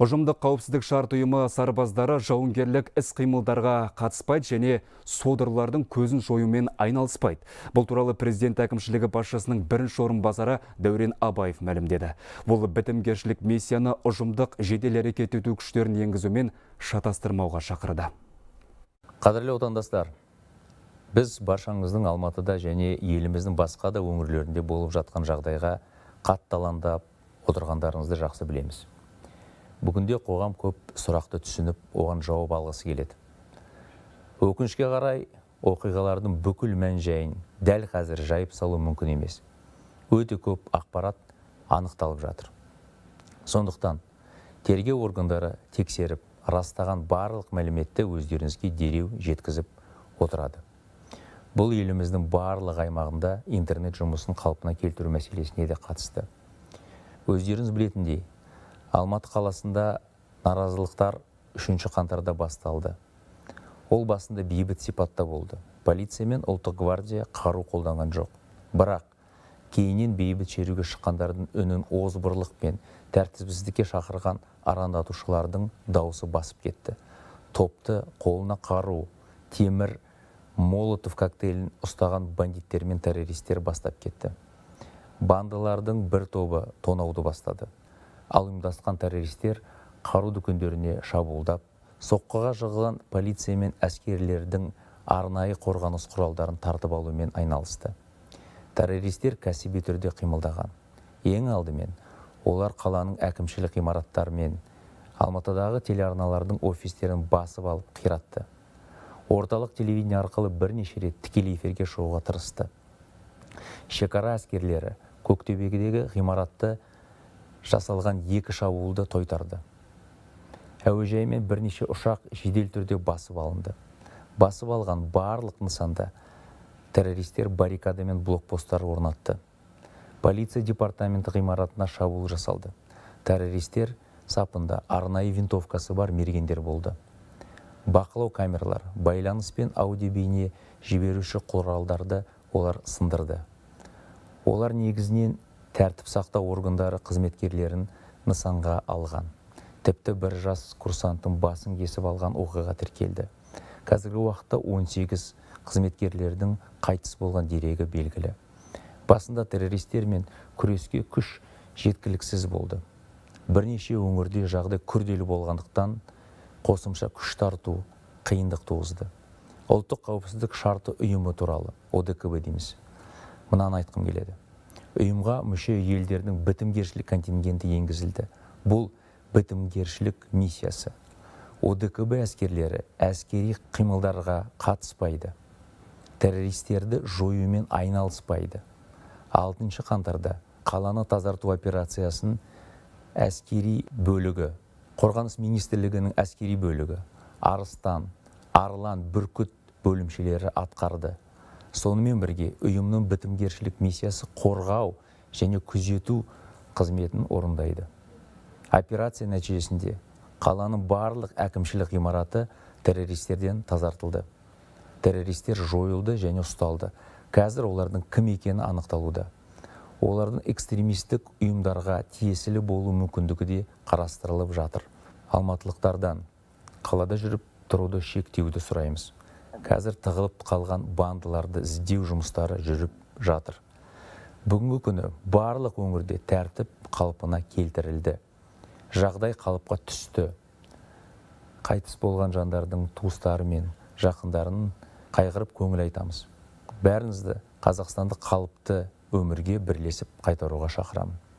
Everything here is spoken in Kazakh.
ұжымдық қауіпсіздік шарт ұйымы сарбаздары жауынгерлік іс қимылдарға қатыспайды және содырлардың көзін жоюмен айналыспайды бұл туралы президент әкімшілігі басшысының бірінші орынбасары дәурен абаев мәлімдеді бұл бітімгершілік миссияны ұжымдық жедел әрекет ету күштерін енгізумен шатастырмауға шақырды қадірлі отандастар біз баршаңыздың алматыда және еліміздің басқа да өңірлерінде болып жатқан жағдайға қатты алаңдап отырғандарыңызды жақсы білеміз бүгінде қоғам көп сұрақты түсініп оған жауап алғысы келеді өкінішке қарай оқиғалардың бүкіл мән жайын дәл қазір жайып салу мүмкін емес өте көп ақпарат анықталып жатыр сондықтан тергеу органдары тексеріп растаған барлық мәліметті өздеріңізге дереу жеткізіп отырады бұл еліміздің барлық аймағында интернет жұмысын қалпына келтіру мәселесіне де қатысты өздеріңіз білетіндей алматы қаласында наразылықтар үшінші қаңтарда басталды ол басында бейбіт сипатта болды полиция мен ұлттық гвардия қару қолданған жоқ бірақ кейіннен бейбіт шеруге шыққандардың үнін озбырлық пен тәртіпсіздікке шақырған арандатушылардың даусы басып кетті топты қолына қару темір молотов коктейлін ұстаған бандиттер мен террористтер бастап кетті бандалардың бір тобы тонауды бастады ал ұйымдасқан террористер қару дүкендеріне шабуылдап соққыға жығылған полиция мен әскерлердің арнайы қорғаныс құралдарын тартып алумен айналысты террористер кәсіби түрде қимылдаған ең алдымен олар қаланың әкімшілік ғимараттары мен алматыдағы телеарналардың офистерін басып алып қиратты орталық телевидение арқылы бірнеше рет тікелей эфирге шығуға тырысты шекара әскерлері көктөбедегі ғимаратты жасалған екі шабуылды тойтарды әуежаймен бірнеше ұшақ жедел түрде басып алынды басып алған барлық нысанда террористер баррикада мен блокпосттар орнатты полиция департаменті ғимаратына шабуыл жасалды террористер сапында арнайы винтовкасы бар мергендер болды бақылау камералар байланыс пен аудиобейне жіберуші құралдарды олар сындырды олар негізінен тәртіп сақтау органдары қызметкерлерін нысанға алған тіпті бір жас курсанттың басын кесіп алған оқиға тіркелді қазіргі уақытта 18 қызметкерлердің қайтыс болған дерегі белгілі басында террористермен күреске күш жеткіліксіз болды бірнеше өңірде жағдай күрделі болғандықтан қосымша күш тарту қиындық туғызды ұлттық қауіпсіздік шарты ұйымы туралы одкб дейміз мынаны айтқым келеді ұйымға мүше елдердің бітімгершілік контингенті енгізілді бұл бітімгершілік миссиясы одкб әскерлері әскери қимылдарға қатыспайды террористерді жоюмен айналыспайды алтыншы қаңтарда қаланы тазарту операциясын әскери бөлігі қорғаныс министрлігінің әскери бөлігі арыстан арлан бүркіт бөлімшелері атқарды сонымен бірге ұйымның бітімгершілік миссиясы қорғау және күзету қызметін орындайды операция нәтижесінде қаланың барлық әкімшілік ғимараты террористерден тазартылды террористер жойылды және ұсталды қазір олардың кім екені анықталуда олардың экстремистік ұйымдарға тиесілі болу мүмкіндігі де қарастырылып жатыр алматылықтардан қалада жүріп тұруды шектеуді сұраймыз қазір тығылып қалған бандыларды іздеу жұмыстары жүріп жатыр бүгінгі күні барлық өңірде тәртіп қалпына келтірілді жағдай қалыпқа түсті қайтыс болған жандардың туыстары мен жақындарын қайғырып көңіл айтамыз бәріңізді қазақстанды қалыпты өмірге бірлесіп қайтаруға шақырамын